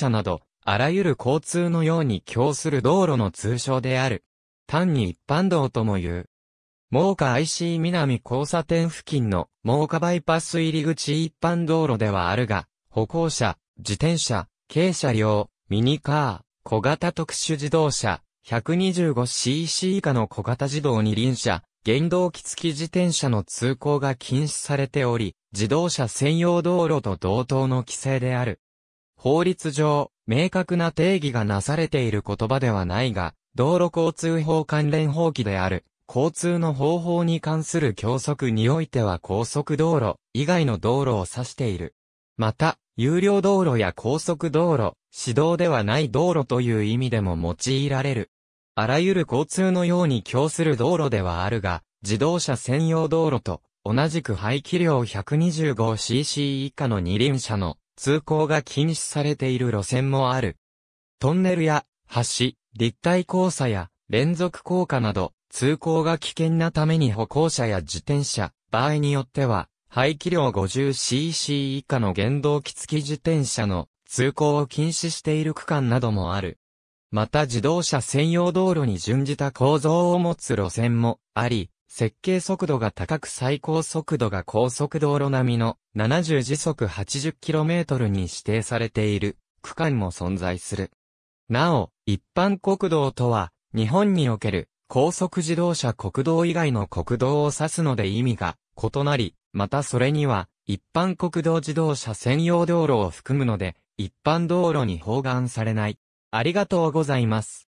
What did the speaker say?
車など、あらゆる交通のように供する道路の通称である。単に一般道とも言う。真岡 IC 南交差点付近の真岡バイパス入り口一般道路ではあるが、歩行者、自転車、軽車両、ミニカー、小型特殊自動車、125cc 以下の小型自動二輪車、原動機付き自転車の通行が禁止されており、自動車専用道路と同等の規制である。法律上、明確な定義がなされている言葉ではないが、道路交通法関連法規である、交通の方法に関する教則においては高速道路以外の道路を指している。また、有料道路や高速道路、市道ではない道路という意味でも用いられる。あらゆる交通のように供する道路ではあるが、自動車専用道路と同じく排気量 125cc 以下の二輪車の通行が禁止されている路線もある。トンネルや橋、立体交差や連続効果など、通行が危険なために歩行者や自転車、場合によっては、排気量 50cc 以下の原動機付き自転車の通行を禁止している区間などもある。また自動車専用道路に準じた構造を持つ路線もあり、設計速度が高く最高速度が高速道路並みの70時速 80km に指定されている区間も存在する。なお、一般国道とは、日本における高速自動車国道以外の国道を指すので意味が異なり、またそれには、一般国道自動車専用道路を含むので、一般道路に包含されない。ありがとうございます。